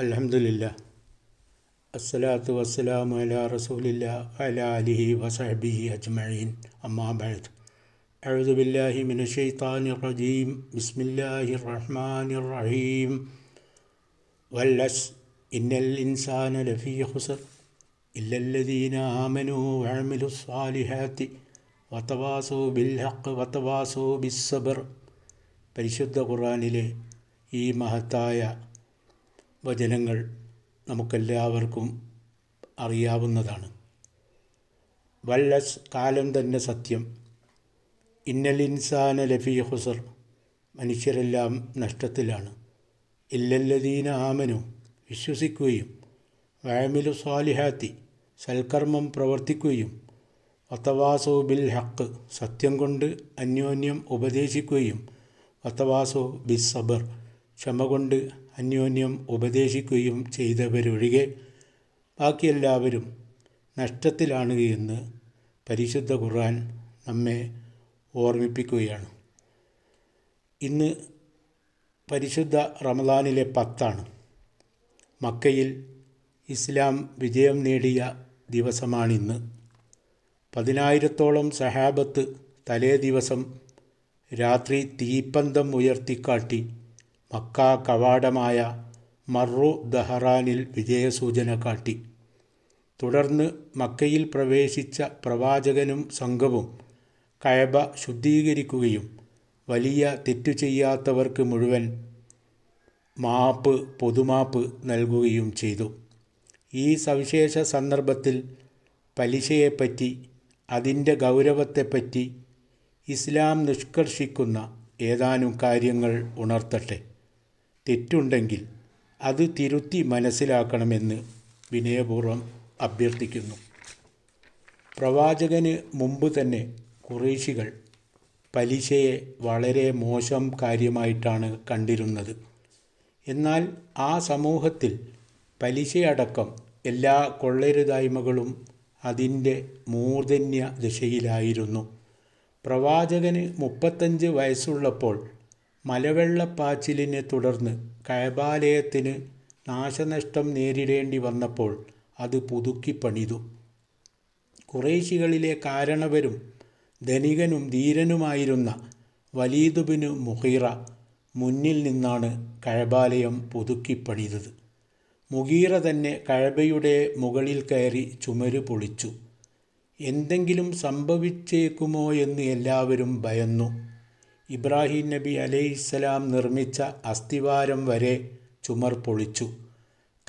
الحمد لله الصلاة والسلام على رسول الله وعلى آله وصحبه أجمعين أما بعد أعوذ بالله من الشيطان الرجيم بسم الله الرحمن الرحيم والعصر إن الإنسان لفي خسر إلا الذين آمنوا وعملوا الصالحات വത്തവാസു bill ഹക്ക് വത്തവാസു ബിസ്സബർ പരിശുദ്ധ ഖുറാനിലെ ഈ മഹത്തായ വചനങ്ങൾ നമുക്കെല്ലാവർക്കും അറിയാവുന്നതാണ് വല്ലസ് കാലം തന്നെ സത്യം ഇന്നലിൻസാന ലഫി ഹുസർ മനുഷ്യരെല്ലാം നഷ്ടത്തിലാണ് ഇല്ലല്ലദീന ആമനു വിശ്വസിക്കുകയും വഴമിലു സ്വാലിഹാത്തി സൽക്കർമ്മം പ്രവർത്തിക്കുകയും വത്തവാസോ ബിൽ ഹക്ക് സത്യം കൊണ്ട് അന്യോന്യം ഉപദേശിക്കുകയും വത്തവാസോ ബിൽ സബർ ക്ഷമ കൊണ്ട് അന്യോന്യം ഉപദേശിക്കുകയും ചെയ്തവരൊഴികെ ബാക്കിയെല്ലാവരും നഷ്ടത്തിലാണ് എന്ന് പരിശുദ്ധ ഖുർആൻ നമ്മെ ഓർമ്മിപ്പിക്കുകയാണ് ഇന്ന് പരിശുദ്ധ റമദാനിലെ പത്താണ് മക്കയിൽ ഇസ്ലാം വിജയം നേടിയ ദിവസമാണിന്ന് പതിനായിരത്തോളം സഹാബത്ത് തലേ ദിവസം രാത്രി തീപ്പന്തം ഉയർത്തിക്കാട്ടി മക്കാ കവാടമായ മറു ദഹറാനിൽ വിജയസൂചന കാട്ടി തുടർന്ന് മക്കയിൽ പ്രവേശിച്ച പ്രവാചകനും സംഘവും കയബ ശുദ്ധീകരിക്കുകയും വലിയ തെറ്റു ചെയ്യാത്തവർക്ക് മുഴുവൻ മാപ്പ് പൊതുമാപ്പ് നൽകുകയും ചെയ്തു ഈ സവിശേഷ സന്ദർഭത്തിൽ പലിശയെപ്പറ്റി അതിൻ്റെ ഗൗരവത്തെപ്പറ്റി ഇസ്ലാം നിഷ്കർഷിക്കുന്ന ഏതാനും കാര്യങ്ങൾ ഉണർത്തട്ടെ തെറ്റുണ്ടെങ്കിൽ അത് തിരുത്തി മനസ്സിലാക്കണമെന്ന് വിനയപൂർവ്വം അഭ്യർത്ഥിക്കുന്നു പ്രവാചകന് മുമ്പ് തന്നെ കുറേശികൾ പലിശയെ വളരെ മോശം കാര്യമായിട്ടാണ് കണ്ടിരുന്നത് എന്നാൽ ആ സമൂഹത്തിൽ പലിശയടക്കം എല്ലാ കൊള്ളരുതായ്മകളും അതിൻ്റെ മൂർധന്യ ദിശയിലായിരുന്നു പ്രവാചകന് മുപ്പത്തഞ്ച് വയസ്സുള്ളപ്പോൾ മലവെള്ളപ്പാച്ചിലിനെ തുടർന്ന് കയബാലയത്തിന് നാശനഷ്ടം നേരിടേണ്ടി വന്നപ്പോൾ അത് പുതുക്കി പണിതു കുറേശികളിലെ കാരണവരും ധനികനും ധീരനുമായിരുന്ന വലീദുബിന് മുഹീറ മുന്നിൽ നിന്നാണ് കഴബാലയം പുതുക്കിപ്പണിതത് മുഖീറ തന്നെ കഴബയുടെ മുകളിൽ കയറി ചുമര് പൊളിച്ചു എന്തെങ്കിലും സംഭവിച്ചേക്കുമോ എന്ന് എല്ലാവരും ഭയന്നു ഇബ്രാഹിം നബി അലൈഹിസ്സലാം നിർമ്മിച്ച അസ്ഥിവാരം വരെ ചുമർ പൊളിച്ചു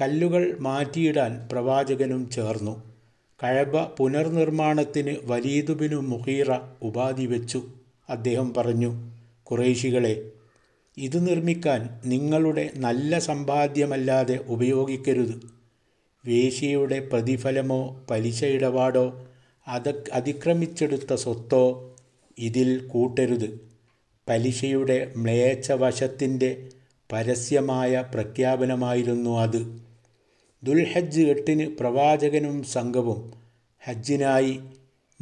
കല്ലുകൾ മാറ്റിയിടാൻ പ്രവാചകനും ചേർന്നു കഴബ പുനർനിർമ്മാണത്തിന് വലീദുബിനു മുഹീറ ഉപാധി വെച്ചു അദ്ദേഹം പറഞ്ഞു കുറേശികളെ ഇത് നിർമ്മിക്കാൻ നിങ്ങളുടെ നല്ല സമ്പാദ്യമല്ലാതെ ഉപയോഗിക്കരുത് വേശിയുടെ പ്രതിഫലമോ പലിശ ഇടപാടോ അത അതിക്രമിച്ചെടുത്ത സ്വത്തോ ഇതിൽ കൂട്ടരുത് പലിശയുടെ മ്ലേച്ഛവശത്തിൻ്റെ പരസ്യമായ പ്രഖ്യാപനമായിരുന്നു അത് ദുൽഹജ്ജ് എട്ടിന് പ്രവാചകനും സംഘവും ഹജ്ജിനായി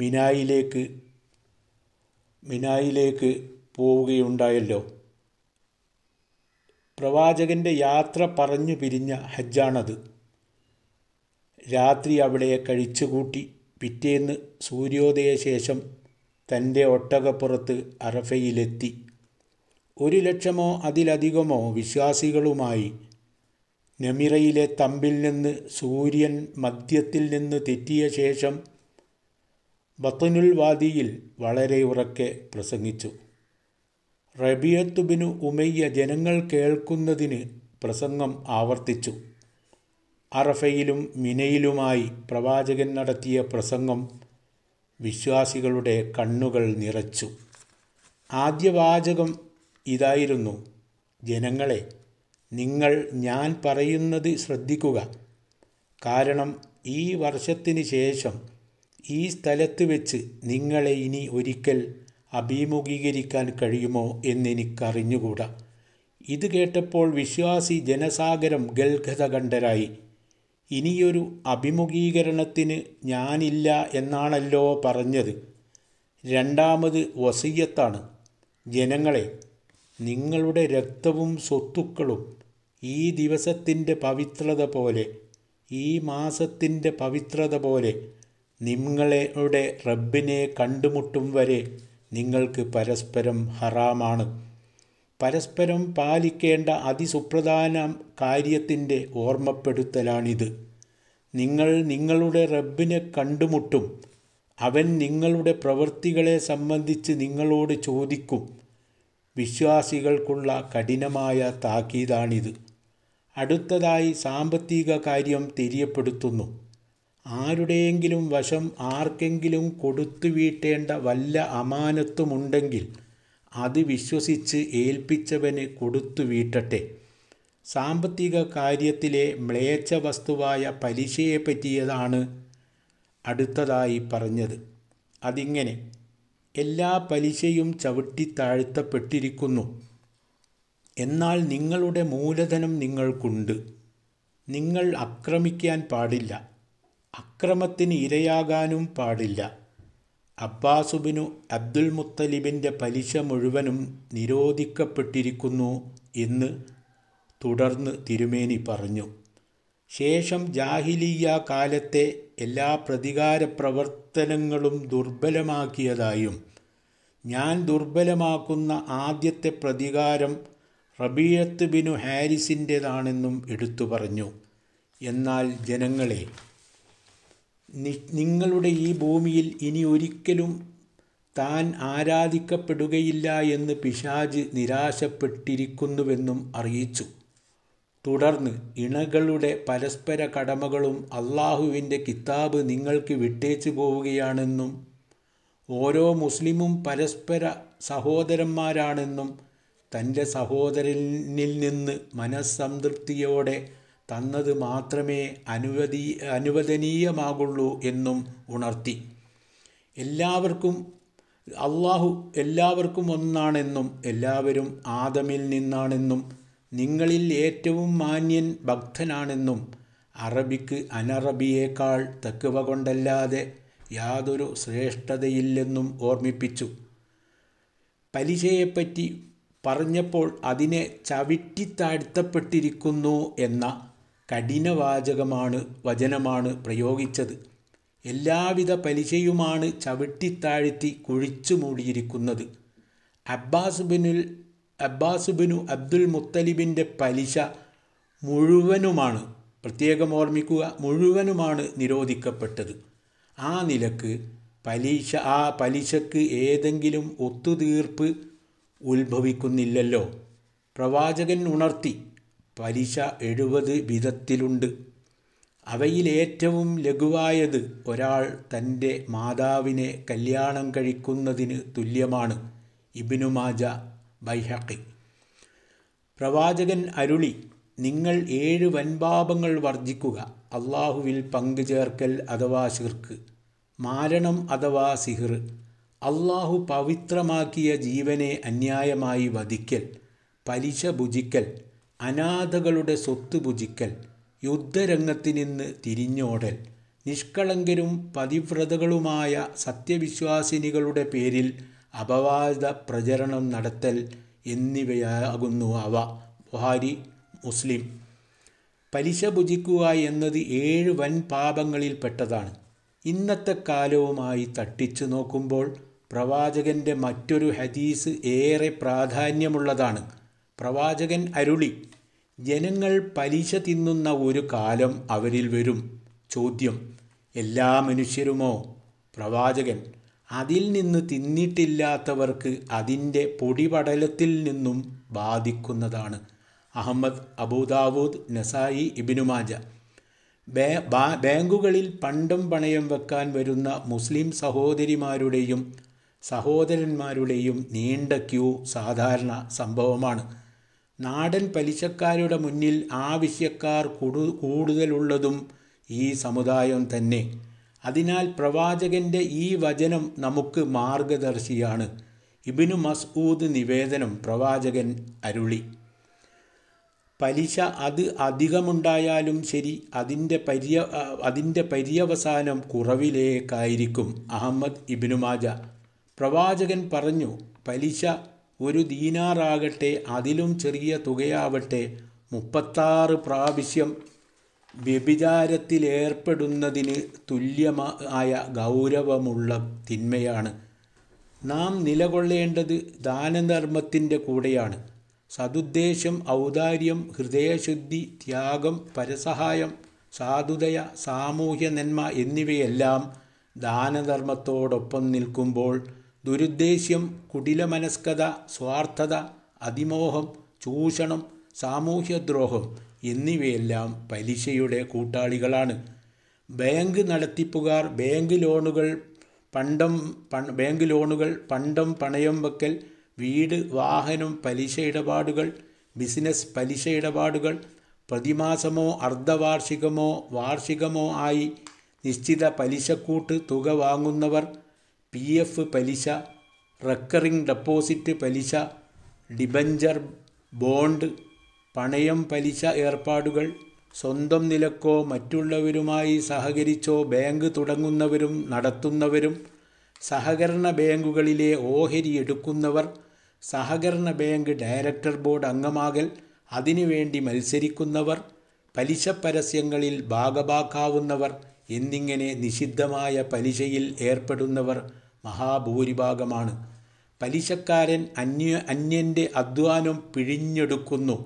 മിനായിലേക്ക് മിനായിലേക്ക് പോവുകയുണ്ടായല്ലോ പ്രവാചകൻ്റെ യാത്ര പറഞ്ഞു പിരിഞ്ഞ ഹജ്ജാണത് രാത്രി അവിടെ കഴിച്ചുകൂട്ടി പിറ്റേന്ന് സൂര്യോദയ ശേഷം തൻ്റെ ഒട്ടകപ്പുറത്ത് അറഫയിലെത്തി ഒരു ലക്ഷമോ അതിലധികമോ വിശ്വാസികളുമായി നമിറയിലെ തമ്പിൽ നിന്ന് സൂര്യൻ മദ്യത്തിൽ നിന്ന് തെറ്റിയ ശേഷം ബത്തനുൽ വാദിയിൽ വളരെ ഉറക്കെ പ്രസംഗിച്ചു റബിയത്തുബിനു ഉമയ്യ ജനങ്ങൾ കേൾക്കുന്നതിന് പ്രസംഗം ആവർത്തിച്ചു അറഫയിലും മിനയിലുമായി പ്രവാചകൻ നടത്തിയ പ്രസംഗം വിശ്വാസികളുടെ കണ്ണുകൾ നിറച്ചു ആദ്യവാചകം ഇതായിരുന്നു ജനങ്ങളെ നിങ്ങൾ ഞാൻ പറയുന്നത് ശ്രദ്ധിക്കുക കാരണം ഈ വർഷത്തിന് ശേഷം ഈ സ്ഥലത്ത് വെച്ച് നിങ്ങളെ ഇനി ഒരിക്കൽ അഭിമുഖീകരിക്കാൻ കഴിയുമോ എന്നെനിക്കറിഞ്ഞുകൂടാ ഇത് കേട്ടപ്പോൾ വിശ്വാസി ജനസാഗരം ഗൽഗത കണ്ടരായി ഇനിയൊരു അഭിമുഖീകരണത്തിന് ഞാനില്ല എന്നാണല്ലോ പറഞ്ഞത് രണ്ടാമത് വസീയത്താണ് ജനങ്ങളെ നിങ്ങളുടെ രക്തവും സ്വത്തുക്കളും ഈ ദിവസത്തിൻ്റെ പവിത്രത പോലെ ഈ മാസത്തിൻ്റെ പവിത്രത പോലെ നിങ്ങളുടെ റബ്ബിനെ കണ്ടുമുട്ടും വരെ നിങ്ങൾക്ക് പരസ്പരം ഹറാമാണ് പരസ്പരം പാലിക്കേണ്ട അതിസുപ്രധാന കാര്യത്തിൻ്റെ ഓർമ്മപ്പെടുത്തലാണിത് നിങ്ങൾ നിങ്ങളുടെ റബ്ബിനെ കണ്ടുമുട്ടും അവൻ നിങ്ങളുടെ പ്രവൃത്തികളെ സംബന്ധിച്ച് നിങ്ങളോട് ചോദിക്കും വിശ്വാസികൾക്കുള്ള കഠിനമായ താക്കീതാണിത് അടുത്തതായി സാമ്പത്തിക കാര്യം തിരിയപ്പെടുത്തുന്നു ആരുടെയെങ്കിലും വശം ആർക്കെങ്കിലും കൊടുത്തു വീട്ടേണ്ട വല്ല അമാനത്തുമുണ്ടെങ്കിൽ അത് വിശ്വസിച്ച് ഏൽപ്പിച്ചവന് കൊടുത്തു വീട്ടട്ടെ സാമ്പത്തിക കാര്യത്തിലെ മ്ലേച്ഛ വസ്തുവായ പലിശയെ പറ്റിയതാണ് അടുത്തതായി പറഞ്ഞത് അതിങ്ങനെ എല്ലാ പലിശയും ചവിട്ടി താഴ്ത്തപ്പെട്ടിരിക്കുന്നു എന്നാൽ നിങ്ങളുടെ മൂലധനം നിങ്ങൾക്കുണ്ട് നിങ്ങൾ അക്രമിക്കാൻ പാടില്ല അക്രമത്തിന് ഇരയാകാനും പാടില്ല അബ്ബാസുബിനു അബ്ദുൽ മുത്തലിബിൻ്റെ പലിശ മുഴുവനും നിരോധിക്കപ്പെട്ടിരിക്കുന്നു എന്ന് തുടർന്ന് തിരുമേനി പറഞ്ഞു ശേഷം ജാഹിലിയ കാലത്തെ എല്ലാ പ്രതികാര പ്രവർത്തനങ്ങളും ദുർബലമാക്കിയതായും ഞാൻ ദുർബലമാക്കുന്ന ആദ്യത്തെ പ്രതികാരം റബീയത്ത് ബിനു ഹാരിസിൻ്റേതാണെന്നും എടുത്തു പറഞ്ഞു എന്നാൽ ജനങ്ങളെ നിങ്ങളുടെ ഈ ഭൂമിയിൽ ഇനി ഒരിക്കലും താൻ ആരാധിക്കപ്പെടുകയില്ല എന്ന് പിശാജ് നിരാശപ്പെട്ടിരിക്കുന്നുവെന്നും അറിയിച്ചു തുടർന്ന് ഇണകളുടെ പരസ്പര കടമകളും അള്ളാഹുവിൻ്റെ കിതാബ് നിങ്ങൾക്ക് വിട്ടേച്ചു പോവുകയാണെന്നും ഓരോ മുസ്ലിമും പരസ്പര സഹോദരന്മാരാണെന്നും തൻ്റെ സഹോദരനിൽ നിന്ന് മനസ്സംതൃപ്തിയോടെ തന്നത് മാത്രമേ അനുവദീ അനുവദനീയമാകുള്ളൂ എന്നും ഉണർത്തി എല്ലാവർക്കും അള്ളാഹു എല്ലാവർക്കും ഒന്നാണെന്നും എല്ലാവരും ആദമിൽ നിന്നാണെന്നും നിങ്ങളിൽ ഏറ്റവും മാന്യൻ ഭക്തനാണെന്നും അറബിക്ക് അനറബിയേക്കാൾ തക്കവ കൊണ്ടല്ലാതെ യാതൊരു ശ്രേഷ്ഠതയില്ലെന്നും ഓർമ്മിപ്പിച്ചു പലിശയെപ്പറ്റി പറഞ്ഞപ്പോൾ അതിനെ ചവിട്ടിത്താഴ്ത്തപ്പെട്ടിരിക്കുന്നു എന്ന കഠിനവാചകമാണ് വചനമാണ് പ്രയോഗിച്ചത് എല്ലാവിധ പലിശയുമാണ് ചവിട്ടിത്താഴ്ത്തി കുഴിച്ചു മൂടിയിരിക്കുന്നത് അബ്ബാസ് ബിനുൽ ബിനു അബ്ദുൽ മുത്തലിബിൻ്റെ പലിശ മുഴുവനുമാണ് പ്രത്യേകം ഓർമ്മിക്കുക മുഴുവനുമാണ് നിരോധിക്കപ്പെട്ടത് ആ നിലക്ക് പലിശ ആ പലിശക്ക് ഏതെങ്കിലും ഒത്തുതീർപ്പ് ഉത്ഭവിക്കുന്നില്ലല്ലോ പ്രവാചകൻ ഉണർത്തി പലിശ എഴുപത് വിധത്തിലുണ്ട് അവയിലേറ്റവും ലഘുവായത് ഒരാൾ തൻ്റെ മാതാവിനെ കല്യാണം കഴിക്കുന്നതിന് തുല്യമാണ് ഇബിനുമാജ മാജ ബൈഹക്കി പ്രവാചകൻ അരുളി നിങ്ങൾ ഏഴ് വൻപാപങ്ങൾ വർജിക്കുക അള്ളാഹുവിൽ പങ്കു ചേർക്കൽ അഥവാ ശിർക്ക് മാരണം അഥവാ സിഹിർ അള്ളാഹു പവിത്രമാക്കിയ ജീവനെ അന്യായമായി വധിക്കൽ പലിശ ഭുജിക്കൽ അനാഥകളുടെ സ്വത്ത് ഭുജിക്കൽ യുദ്ധരംഗത്ത് നിന്ന് തിരിഞ്ഞോടൽ നിഷ്കളങ്കരും പതിവ്രതകളുമായ സത്യവിശ്വാസിനികളുടെ പേരിൽ അപവാദ പ്രചരണം നടത്തൽ എന്നിവയാകുന്നു അവ ബുഹാരി മുസ്ലിം പലിശ ഭുജിക്കുക എന്നത് ഏഴ് വൻ പാപങ്ങളിൽ പെട്ടതാണ് ഇന്നത്തെ കാലവുമായി തട്ടിച്ചു നോക്കുമ്പോൾ പ്രവാചകൻ്റെ മറ്റൊരു ഹദീസ് ഏറെ പ്രാധാന്യമുള്ളതാണ് പ്രവാചകൻ അരുളി ജനങ്ങൾ പലിശ തിന്നുന്ന ഒരു കാലം അവരിൽ വരും ചോദ്യം എല്ലാ മനുഷ്യരുമോ പ്രവാചകൻ അതിൽ നിന്ന് തിന്നിട്ടില്ലാത്തവർക്ക് അതിൻ്റെ പൊടിപടലത്തിൽ നിന്നും ബാധിക്കുന്നതാണ് അഹമ്മദ് അബൂദാവൂദ് നസായി ഇബിനുമാജ ബാങ്കുകളിൽ പണ്ടം പണയം വെക്കാൻ വരുന്ന മുസ്ലിം സഹോദരിമാരുടെയും സഹോദരന്മാരുടെയും നീണ്ട ക്യൂ സാധാരണ സംഭവമാണ് നാടൻ പലിശക്കാരുടെ മുന്നിൽ ആവശ്യക്കാർ കൂടുതലുള്ളതും ഈ സമുദായം തന്നെ അതിനാൽ പ്രവാചകൻ്റെ ഈ വചനം നമുക്ക് മാർഗദർശിയാണ് ഇബിനു മസ്ഊദ് നിവേദനം പ്രവാചകൻ അരുളി പലിശ അത് അധികമുണ്ടായാലും ശരി അതിൻ്റെ പര്യ അതിൻ്റെ പര്യവസാനം കുറവിലേക്കായിരിക്കും അഹമ്മദ് ഇബിനുമാജ മാജ പ്രവാചകൻ പറഞ്ഞു പലിശ ഒരു ദീനാറാകട്ടെ അതിലും ചെറിയ തുകയാവട്ടെ മുപ്പത്താറ് പ്രാവശ്യം വ്യഭിചാരത്തിലേർപ്പെടുന്നതിന് തുല്യമായ ഗൗരവമുള്ള തിന്മയാണ് നാം നിലകൊള്ളേണ്ടത് ദാനധർമ്മത്തിൻ്റെ കൂടെയാണ് സതുദ്ദേശം ഔദാര്യം ഹൃദയശുദ്ധി ത്യാഗം പരസഹായം സാധുതയ സാമൂഹ്യ നന്മ എന്നിവയെല്ലാം ദാനധർമ്മത്തോടൊപ്പം നിൽക്കുമ്പോൾ ദുരുദ്ദേശ്യം കുടിലമനസ്കത സ്വാർത്ഥത അതിമോഹം ചൂഷണം സാമൂഹ്യദ്രോഹം എന്നിവയെല്ലാം പലിശയുടെ കൂട്ടാളികളാണ് ബാങ്ക് നടത്തിപ്പുകാർ ബാങ്ക് ലോണുകൾ പണ്ടം ബാങ്ക് ലോണുകൾ പണ്ടം പണയം വെക്കൽ വീട് വാഹനം പലിശ ഇടപാടുകൾ ബിസിനസ് പലിശ ഇടപാടുകൾ പ്രതിമാസമോ അർദ്ധവാർഷികമോ വാർഷികമോ ആയി നിശ്ചിത പലിശക്കൂട്ട് തുക വാങ്ങുന്നവർ പി എഫ് പലിശ റെക്കറിംഗ് ഡെപ്പോസിറ്റ് പലിശ ഡിബഞ്ചർ ബോണ്ട് പണയം പലിശ ഏർപ്പാടുകൾ സ്വന്തം നിലക്കോ മറ്റുള്ളവരുമായി സഹകരിച്ചോ ബാങ്ക് തുടങ്ങുന്നവരും നടത്തുന്നവരും സഹകരണ ബാങ്കുകളിലെ ഓഹരി എടുക്കുന്നവർ സഹകരണ ബാങ്ക് ഡയറക്ടർ ബോർഡ് അംഗമാകൽ അതിനുവേണ്ടി മത്സരിക്കുന്നവർ പലിശ പരസ്യങ്ങളിൽ ഭാഗഭാക്കാവുന്നവർ എന്നിങ്ങനെ നിഷിദ്ധമായ പലിശയിൽ ഏർപ്പെടുന്നവർ മഹാഭൂരിഭാഗമാണ് പലിശക്കാരൻ അന്യ അന്യൻ്റെ അധ്വാനം പിഴിഞ്ഞെടുക്കുന്നു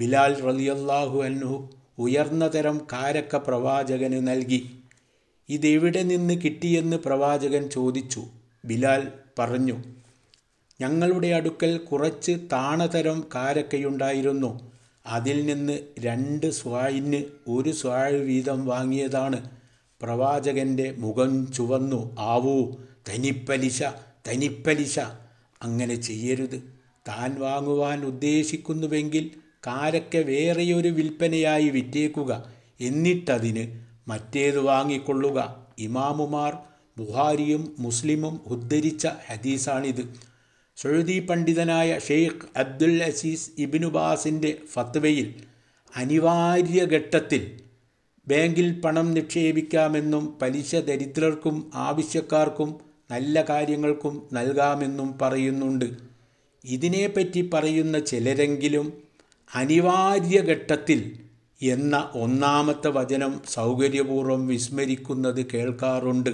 ബിലാൽ റലിയല്ലാഹു അൻഹു ഉയർന്ന തരം കാരക്ക പ്രവാചകന് നൽകി ഇതെവിടെ നിന്ന് കിട്ടിയെന്ന് പ്രവാചകൻ ചോദിച്ചു ബിലാൽ പറഞ്ഞു ഞങ്ങളുടെ അടുക്കൽ കുറച്ച് താണതരം കാരക്കയുണ്ടായിരുന്നു അതിൽ നിന്ന് രണ്ട് സ്വായിന് ഒരു സ്വാഴ് വീതം വാങ്ങിയതാണ് പ്രവാചകൻ്റെ മുഖം ചുവന്നു ആവൂ തനിപ്പലിശ തനിപ്പലിശ അങ്ങനെ ചെയ്യരുത് താൻ വാങ്ങുവാൻ ഉദ്ദേശിക്കുന്നുവെങ്കിൽ കാരക്ക വേറെയൊരു വിൽപ്പനയായി വിറ്റേക്കുക എന്നിട്ടതിന് മറ്റേത് വാങ്ങിക്കൊള്ളുക ഇമാമുമാർ ബുഹാരിയും മുസ്ലിമും ഉദ്ധരിച്ച ഹദീസാണിത് സൗദി പണ്ഡിതനായ ഷെയ്ഖ് അബ്ദുൽ അസീസ് ഇബിനുബാസിൻ്റെ ഫത്വയിൽ അനിവാര്യ ഘട്ടത്തിൽ ബാങ്കിൽ പണം നിക്ഷേപിക്കാമെന്നും പലിശ ദരിദ്രർക്കും ആവശ്യക്കാർക്കും നല്ല കാര്യങ്ങൾക്കും നൽകാമെന്നും പറയുന്നുണ്ട് ഇതിനെപ്പറ്റി പറയുന്ന ചിലരെങ്കിലും അനിവാര്യ ഘട്ടത്തിൽ എന്ന ഒന്നാമത്തെ വചനം സൗകര്യപൂർവ്വം വിസ്മരിക്കുന്നത് കേൾക്കാറുണ്ട്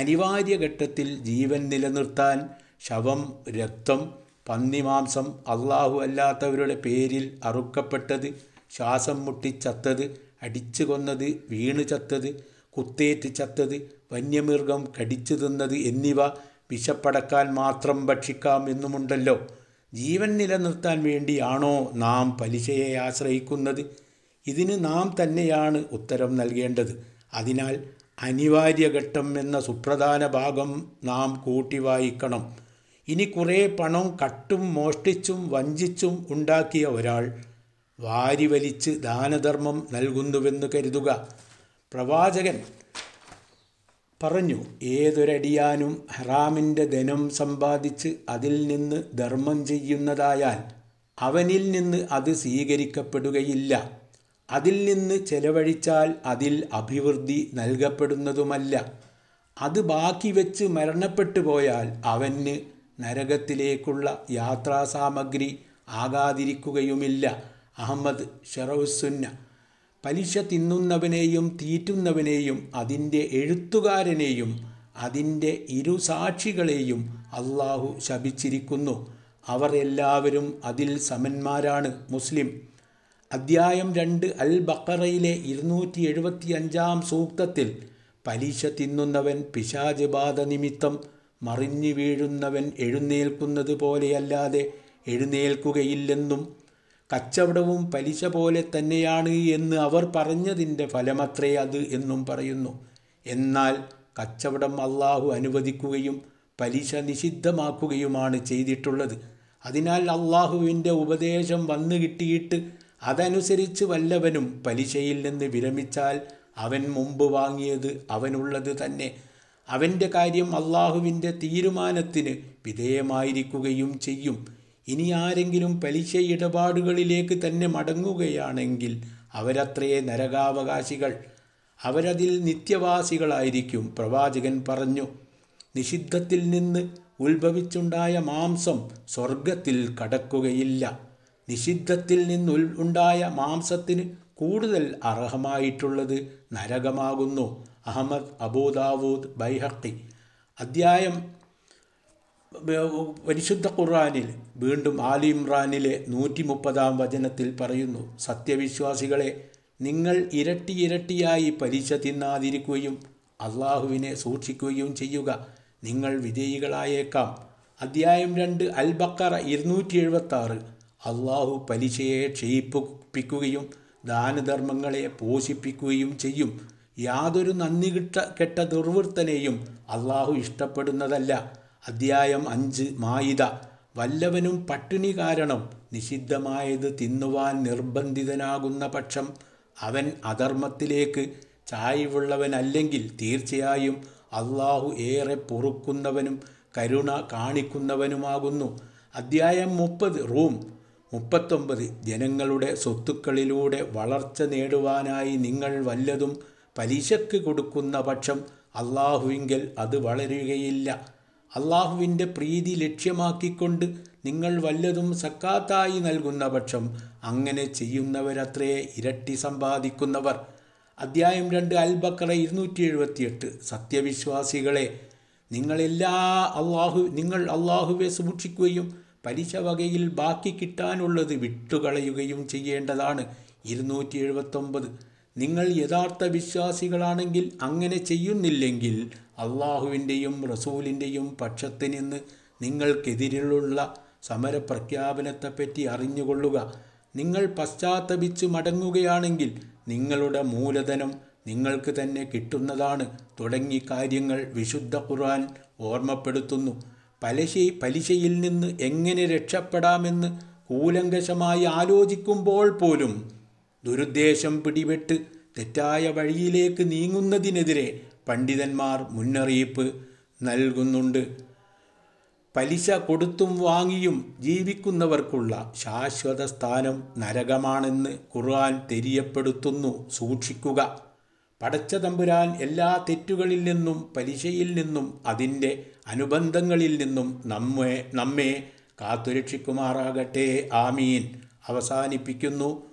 അനിവാര്യ ഘട്ടത്തിൽ ജീവൻ നിലനിർത്താൻ ശവം രക്തം പന്നിമാംസം അള്ളാഹു അല്ലാത്തവരുടെ പേരിൽ അറുക്കപ്പെട്ടത് ശ്വാസം മുട്ടിച്ചത്തത് അടിച്ചു കൊന്നത് വീണു ചത്തത് കുത്തേറ്റ് ചത്തത് വന്യമൃഗം കടിച്ചു തിന്നത് എന്നിവ വിശപ്പടക്കാൻ മാത്രം ഭക്ഷിക്കാം എന്നുമുണ്ടല്ലോ ജീവൻ നിലനിർത്താൻ വേണ്ടിയാണോ നാം പലിശയെ ആശ്രയിക്കുന്നത് ഇതിന് നാം തന്നെയാണ് ഉത്തരം നൽകേണ്ടത് അതിനാൽ അനിവാര്യഘട്ടം എന്ന സുപ്രധാന ഭാഗം നാം കൂട്ടി വായിക്കണം ഇനി കുറേ പണം കട്ടും മോഷ്ടിച്ചും വഞ്ചിച്ചും ഉണ്ടാക്കിയ ഒരാൾ വാരിവലിച്ച് ദാനധർമ്മം നൽകുന്നുവെന്ന് കരുതുക പ്രവാചകൻ പറഞ്ഞു ഏതൊരടിയാനും ഹറാമിൻ്റെ ധനം സമ്പാദിച്ച് അതിൽ നിന്ന് ധർമ്മം ചെയ്യുന്നതായാൽ അവനിൽ നിന്ന് അത് സ്വീകരിക്കപ്പെടുകയില്ല അതിൽ നിന്ന് ചെലവഴിച്ചാൽ അതിൽ അഭിവൃദ്ധി നൽകപ്പെടുന്നതുമല്ല അത് ബാക്കി വെച്ച് മരണപ്പെട്ടു പോയാൽ അവന് നരകത്തിലേക്കുള്ള യാത്രാസാമഗ്രി ആകാതിരിക്കുകയുമില്ല അഹമ്മദ് ഷെറൌസുന്ന പലിശ തിന്നുന്നവനെയും തീറ്റുന്നവനെയും അതിൻ്റെ എഴുത്തുകാരനെയും അതിൻ്റെ ഇരുസാക്ഷികളെയും അള്ളാഹു ശപിച്ചിരിക്കുന്നു അവർ എല്ലാവരും അതിൽ സമന്മാരാണ് മുസ്ലിം അദ്ധ്യായം രണ്ട് അൽ ബക്കറയിലെ ഇരുന്നൂറ്റി എഴുപത്തി അഞ്ചാം സൂക്തത്തിൽ പലിശ തിന്നുന്നവൻ പിശാചബാധ ബാധ നിമിത്തം മറിഞ്ഞു വീഴുന്നവൻ എഴുന്നേൽക്കുന്നത് പോലെയല്ലാതെ എഴുന്നേൽക്കുകയില്ലെന്നും കച്ചവടവും പലിശ പോലെ തന്നെയാണ് എന്ന് അവർ പറഞ്ഞതിൻ്റെ ഫലമത്രേ അത് എന്നും പറയുന്നു എന്നാൽ കച്ചവടം അള്ളാഹു അനുവദിക്കുകയും പലിശ നിഷിദ്ധമാക്കുകയുമാണ് ചെയ്തിട്ടുള്ളത് അതിനാൽ അള്ളാഹുവിൻ്റെ ഉപദേശം വന്നു കിട്ടിയിട്ട് അതനുസരിച്ച് വല്ലവനും പലിശയിൽ നിന്ന് വിരമിച്ചാൽ അവൻ മുമ്പ് വാങ്ങിയത് അവനുള്ളത് തന്നെ അവൻ്റെ കാര്യം അള്ളാഹുവിൻ്റെ തീരുമാനത്തിന് വിധേയമായിരിക്കുകയും ചെയ്യും ഇനി ആരെങ്കിലും പലിശ ഇടപാടുകളിലേക്ക് തന്നെ മടങ്ങുകയാണെങ്കിൽ അവരത്രയെ നരകാവകാശികൾ അവരതിൽ നിത്യവാസികളായിരിക്കും പ്രവാചകൻ പറഞ്ഞു നിഷിദ്ധത്തിൽ നിന്ന് ഉത്ഭവിച്ചുണ്ടായ മാംസം സ്വർഗത്തിൽ കടക്കുകയില്ല നിഷിദ്ധത്തിൽ നിന്ന് ഉണ്ടായ മാംസത്തിന് കൂടുതൽ അർഹമായിട്ടുള്ളത് നരകമാകുന്നു അഹമ്മദ് അബൂദാവൂദ് ബൈഹക്കി അദ്ധ്യായം പരിശുദ്ധ ഖുർആാനിൽ വീണ്ടും ആലി ഇമ്രാനിലെ നൂറ്റി മുപ്പതാം വചനത്തിൽ പറയുന്നു സത്യവിശ്വാസികളെ നിങ്ങൾ ഇരട്ടി ഇരട്ടിയായി പലിശ തിന്നാതിരിക്കുകയും അള്ളാഹുവിനെ സൂക്ഷിക്കുകയും ചെയ്യുക നിങ്ങൾ വിജയികളായേക്കാം അധ്യായം രണ്ട് അൽ ബക്കറ ഇരുന്നൂറ്റി ആറ് അള്ളാഹു പലിശയെ ക്ഷയിപ്പിക്കുകയും ദാനധർമ്മങ്ങളെ പോഷിപ്പിക്കുകയും ചെയ്യും യാതൊരു നന്ദി കിട്ട കെട്ട ദുർവൃത്തനെയും അള്ളാഹു ഇഷ്ടപ്പെടുന്നതല്ല അദ്ധ്യായം അഞ്ച് മായിത വല്ലവനും പട്ടിണി കാരണം നിഷിദ്ധമായത് തിന്നുവാൻ നിർബന്ധിതനാകുന്ന പക്ഷം അവൻ അധർമ്മത്തിലേക്ക് ചായ്വുള്ളവനല്ലെങ്കിൽ തീർച്ചയായും അള്ളാഹു ഏറെ പൊറുക്കുന്നവനും കരുണ കാണിക്കുന്നവനുമാകുന്നു അദ്ധ്യായം മുപ്പത് റൂം മുപ്പത്തൊമ്പത് ജനങ്ങളുടെ സ്വത്തുക്കളിലൂടെ വളർച്ച നേടുവാനായി നിങ്ങൾ വല്ലതും പലിശക്ക് കൊടുക്കുന്ന പക്ഷം അള്ളാഹുവിങ്കൽ അത് വളരുകയില്ല അള്ളാഹുവിൻ്റെ പ്രീതി ലക്ഷ്യമാക്കിക്കൊണ്ട് നിങ്ങൾ വല്ലതും സക്കാത്തായി നൽകുന്ന പക്ഷം അങ്ങനെ ചെയ്യുന്നവരത്രേ ഇരട്ടി സമ്പാദിക്കുന്നവർ അദ്ധ്യായം രണ്ട് അൽബക്കറ ഇരുന്നൂറ്റി എഴുപത്തിയെട്ട് സത്യവിശ്വാസികളെ നിങ്ങളെല്ലാ അള്ളാഹു നിങ്ങൾ അള്ളാഹുവെ സൂക്ഷിക്കുകയും പലിശ വകയിൽ ബാക്കി കിട്ടാനുള്ളത് വിട്ടുകളയുകയും ചെയ്യേണ്ടതാണ് ഇരുന്നൂറ്റി എഴുപത്തൊമ്പത് നിങ്ങൾ യഥാർത്ഥ വിശ്വാസികളാണെങ്കിൽ അങ്ങനെ ചെയ്യുന്നില്ലെങ്കിൽ അള്ളാഹുവിൻ്റെയും റസൂലിൻ്റെയും പക്ഷത്ത് നിന്ന് നിങ്ങൾക്കെതിരെയുള്ള സമരപ്രഖ്യാപനത്തെപ്പറ്റി അറിഞ്ഞുകൊള്ളുക നിങ്ങൾ പശ്ചാത്തപിച്ച് മടങ്ങുകയാണെങ്കിൽ നിങ്ങളുടെ മൂലധനം നിങ്ങൾക്ക് തന്നെ കിട്ടുന്നതാണ് തുടങ്ങി കാര്യങ്ങൾ വിശുദ്ധ ഖുർആൻ ഓർമ്മപ്പെടുത്തുന്നു പലിശ പലിശയിൽ നിന്ന് എങ്ങനെ രക്ഷപ്പെടാമെന്ന് കൂലങ്കശമായി ആലോചിക്കുമ്പോൾ പോലും ദുരുദ്ദേശം പിടിപെട്ട് തെറ്റായ വഴിയിലേക്ക് നീങ്ങുന്നതിനെതിരെ പണ്ഡിതന്മാർ മുന്നറിയിപ്പ് നൽകുന്നുണ്ട് പലിശ കൊടുത്തും വാങ്ങിയും ജീവിക്കുന്നവർക്കുള്ള ശാശ്വത സ്ഥാനം നരകമാണെന്ന് ഖുർആൻ തെരിയപ്പെടുത്തുന്നു സൂക്ഷിക്കുക പടച്ച തമ്പുരാൻ എല്ലാ തെറ്റുകളിൽ നിന്നും പലിശയിൽ നിന്നും അതിൻ്റെ അനുബന്ധങ്ങളിൽ നിന്നും നമ്മെ നമ്മെ കാത്തുരക്ഷിക്കുമാറാകട്ടെ ആമീൻ അവസാനിപ്പിക്കുന്നു